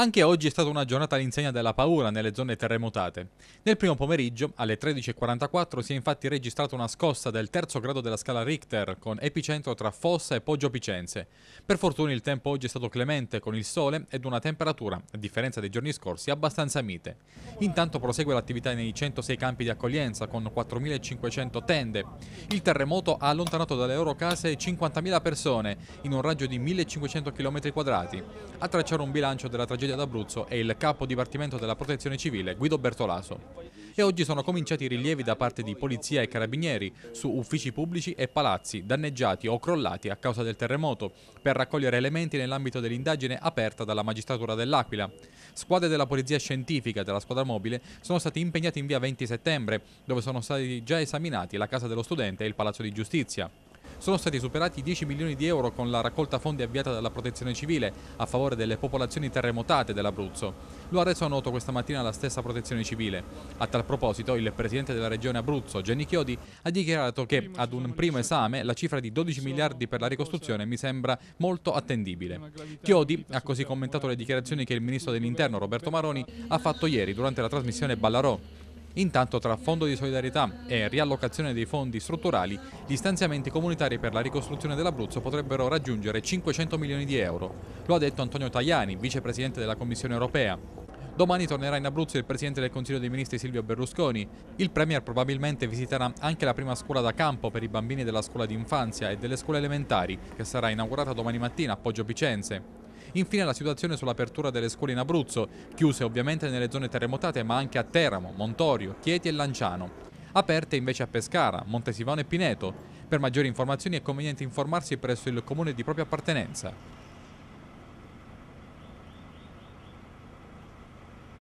Anche oggi è stata una giornata all'insegna della paura nelle zone terremotate. Nel primo pomeriggio, alle 13.44, si è infatti registrata una scossa del terzo grado della scala Richter, con epicentro tra Fossa e Poggio Picenze. Per fortuna il tempo oggi è stato clemente, con il sole ed una temperatura, a differenza dei giorni scorsi, abbastanza mite. Intanto prosegue l'attività nei 106 campi di accoglienza, con 4.500 tende. Il terremoto ha allontanato dalle loro case 50.000 persone, in un raggio di 1.500 km quadrati. A tracciare un bilancio della tragedia tragedia d'Abruzzo e il capo dipartimento della protezione civile Guido Bertolaso. E oggi sono cominciati i rilievi da parte di polizia e carabinieri su uffici pubblici e palazzi danneggiati o crollati a causa del terremoto per raccogliere elementi nell'ambito dell'indagine aperta dalla magistratura dell'Aquila. Squadre della polizia scientifica della squadra mobile sono stati impegnati in via 20 settembre dove sono stati già esaminati la casa dello studente e il palazzo di giustizia sono stati superati 10 milioni di euro con la raccolta fondi avviata dalla Protezione Civile a favore delle popolazioni terremotate dell'Abruzzo. Lo ha reso noto questa mattina la stessa Protezione Civile. A tal proposito, il presidente della regione Abruzzo, Gianni Chiodi, ha dichiarato che ad un primo esame la cifra di 12 miliardi per la ricostruzione mi sembra molto attendibile. Chiodi ha così commentato le dichiarazioni che il ministro dell'Interno, Roberto Maroni, ha fatto ieri durante la trasmissione Ballarò Intanto tra Fondo di Solidarietà e riallocazione dei fondi strutturali, gli stanziamenti comunitari per la ricostruzione dell'Abruzzo potrebbero raggiungere 500 milioni di euro. Lo ha detto Antonio Tajani, vicepresidente della Commissione europea. Domani tornerà in Abruzzo il presidente del Consiglio dei Ministri Silvio Berlusconi. Il premier probabilmente visiterà anche la prima scuola da campo per i bambini della scuola di infanzia e delle scuole elementari, che sarà inaugurata domani mattina a Poggio Picenze. Infine la situazione sull'apertura delle scuole in Abruzzo, chiuse ovviamente nelle zone terremotate ma anche a Teramo, Montorio, Chieti e Lanciano. Aperte invece a Pescara, Montesivano e Pineto. Per maggiori informazioni è conveniente informarsi presso il comune di propria appartenenza.